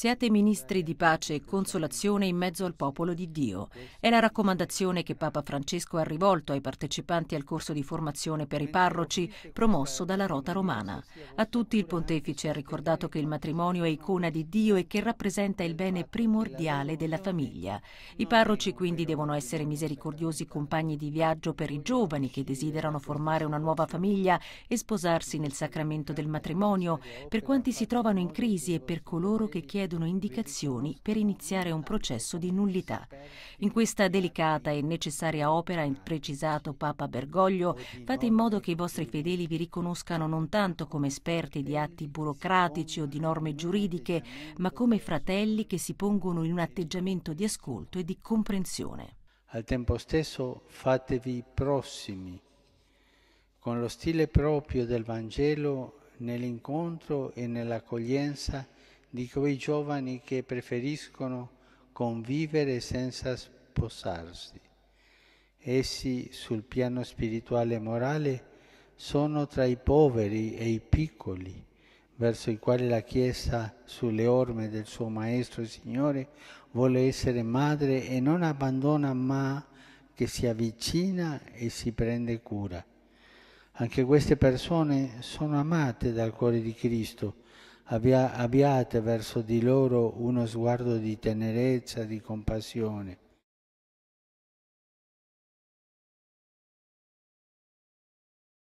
Siate ministri di pace e consolazione in mezzo al popolo di Dio. È la raccomandazione che Papa Francesco ha rivolto ai partecipanti al corso di formazione per i parroci promosso dalla Rota Romana. A tutti il pontefice ha ricordato che il matrimonio è icona di Dio e che rappresenta il bene primordiale della famiglia. I parroci quindi devono essere misericordiosi compagni di viaggio per i giovani che desiderano formare una nuova famiglia e sposarsi nel sacramento del matrimonio, per quanti si trovano in crisi e per coloro che chiedono chiedono indicazioni per iniziare un processo di nullità. In questa delicata e necessaria opera, precisato Papa Bergoglio, fate in modo che i vostri fedeli vi riconoscano non tanto come esperti di atti burocratici o di norme giuridiche, ma come fratelli che si pongono in un atteggiamento di ascolto e di comprensione. Al tempo stesso fatevi prossimi, con lo stile proprio del Vangelo nell'incontro e nell'accoglienza di quei giovani che preferiscono convivere senza sposarsi. Essi sul piano spirituale e morale sono tra i poveri e i piccoli, verso i quali la Chiesa, sulle orme del suo Maestro e Signore, vuole essere madre e non abbandona ma che si avvicina e si prende cura. Anche queste persone sono amate dal cuore di Cristo, abbiate verso di loro uno sguardo di tenerezza, di compassione